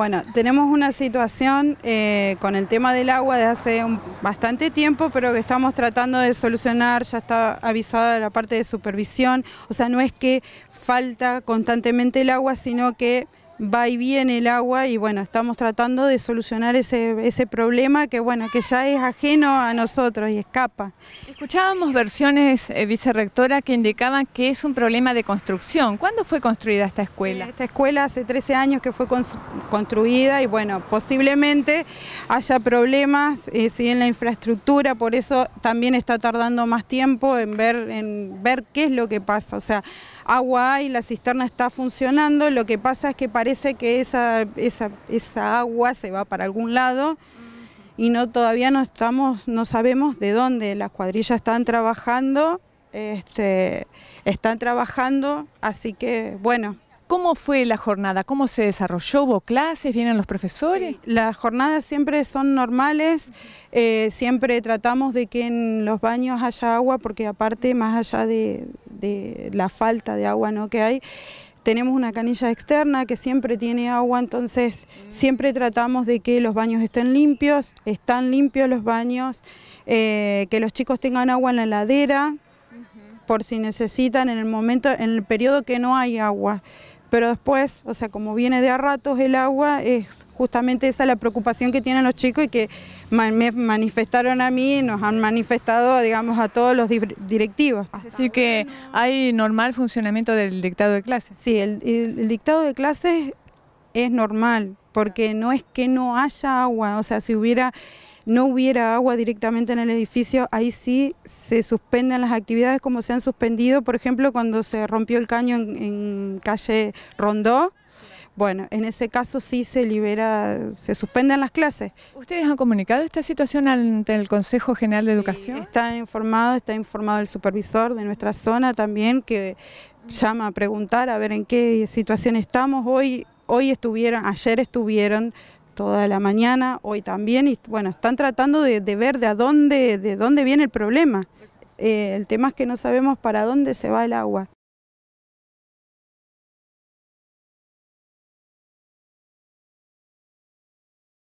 Bueno, tenemos una situación eh, con el tema del agua de hace un, bastante tiempo, pero que estamos tratando de solucionar, ya está avisada la parte de supervisión, o sea, no es que falta constantemente el agua, sino que va y viene el agua y bueno, estamos tratando de solucionar ese, problema que bueno, que ya es ajeno a nosotros y escapa. Escuchábamos versiones, eh, vicerectora... que indicaban que es un problema de construcción. ¿Cuándo fue construida esta escuela? Esta escuela hace 13 años que fue construida y bueno, posiblemente haya problemas eh, en la infraestructura, por eso también está tardando más tiempo en ver, en ver qué es lo que pasa. O sea, agua hay, la cisterna está funcionando, lo que pasa es que parece parece que esa, esa, agua se va para algún lado y no todavía no estamos, no sabemos de dónde. Las cuadrillas están trabajando, este, están trabajando, así que bueno. ¿Cómo fue la jornada? ¿Cómo se desarrolló? ¿Hubo clases? ¿Vienen los profesores? las jornadas siempre son normales, eh, siempre tratamos de que en los baños haya agua, porque aparte, más allá de, la falta de agua ¿no? que hay, tenemos una canilla externa que siempre tiene agua, entonces siempre tratamos de que los baños estén limpios, están limpios los baños, eh, que los chicos tengan agua en la heladera, por si necesitan en el momento, en el periodo que no hay agua. Pero después, o sea, como viene de a ratos el agua, es justamente esa es la preocupación que tienen los chicos y que me manifestaron a mí, nos han manifestado, digamos, a todos los directivos. Es decir, que hay normal funcionamiento del dictado de clases. Sí, el, dictado de clases es normal, porque no es que no haya agua, o sea, si hubiera no hubiera agua directamente en el edificio, ahí sí se suspenden las actividades como se han suspendido, por ejemplo, cuando se rompió el caño en, en calle Rondó, bueno, en ese caso sí se libera, se suspenden las clases. ¿Ustedes han comunicado esta situación ante el Consejo General de Educación? Está informado, está informado el supervisor de nuestra zona también, que llama a preguntar a ver en qué situación estamos. Hoy, hoy estuvieron, ayer estuvieron toda la mañana, hoy también, y bueno, están tratando de, ver de a dónde, de dónde viene el problema. Eh, el tema es que no sabemos para dónde se va el agua.